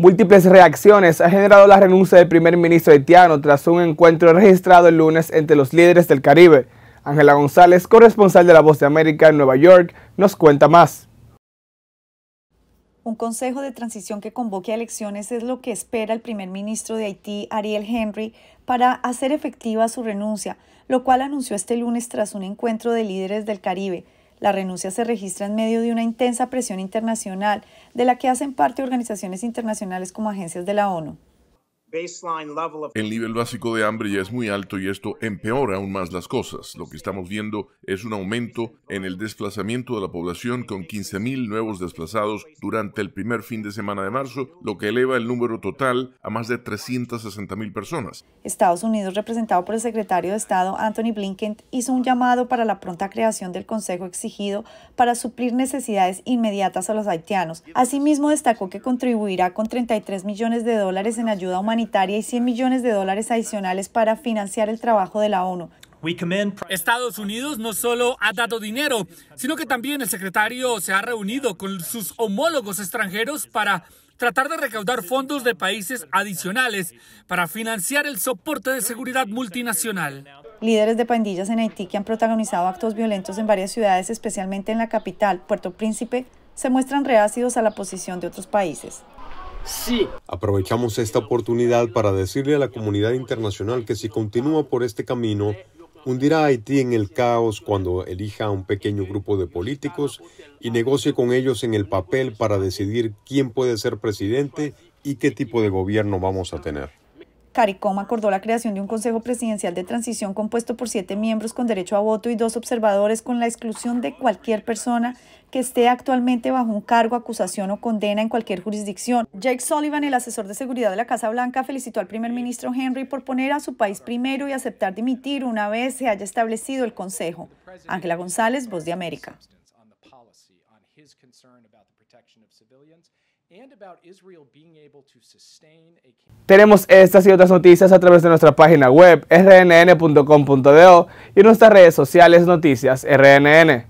Múltiples reacciones ha generado la renuncia del primer ministro haitiano tras un encuentro registrado el lunes entre los líderes del Caribe. Ángela González, corresponsal de La Voz de América en Nueva York, nos cuenta más. Un consejo de transición que convoque a elecciones es lo que espera el primer ministro de Haití, Ariel Henry, para hacer efectiva su renuncia, lo cual anunció este lunes tras un encuentro de líderes del Caribe. La renuncia se registra en medio de una intensa presión internacional de la que hacen parte organizaciones internacionales como agencias de la ONU. El nivel básico de hambre ya es muy alto y esto empeora aún más las cosas. Lo que estamos viendo es un aumento en el desplazamiento de la población con 15.000 nuevos desplazados durante el primer fin de semana de marzo, lo que eleva el número total a más de 360.000 personas. Estados Unidos, representado por el secretario de Estado Anthony Blinken, hizo un llamado para la pronta creación del Consejo exigido para suplir necesidades inmediatas a los haitianos. Asimismo, destacó que contribuirá con 33 millones de dólares en ayuda humanitaria y 100 millones de dólares adicionales para financiar el trabajo de la ONU. Estados Unidos no solo ha dado dinero, sino que también el secretario se ha reunido con sus homólogos extranjeros para tratar de recaudar fondos de países adicionales para financiar el soporte de seguridad multinacional. Líderes de pandillas en Haití que han protagonizado actos violentos en varias ciudades, especialmente en la capital, Puerto Príncipe, se muestran reácidos a la posición de otros países. Sí. Aprovechamos esta oportunidad para decirle a la comunidad internacional que si continúa por este camino, hundirá a Haití en el caos cuando elija a un pequeño grupo de políticos y negocie con ellos en el papel para decidir quién puede ser presidente y qué tipo de gobierno vamos a tener. CARICOM acordó la creación de un Consejo Presidencial de Transición compuesto por siete miembros con derecho a voto y dos observadores con la exclusión de cualquier persona que esté actualmente bajo un cargo, acusación o condena en cualquier jurisdicción. Jake Sullivan, el asesor de seguridad de la Casa Blanca, felicitó al primer ministro Henry por poner a su país primero y aceptar dimitir una vez se haya establecido el Consejo. Ángela González, Voz de América. Tenemos estas y otras noticias a través de nuestra página web rnn.com.do y nuestras redes sociales Noticias RNN.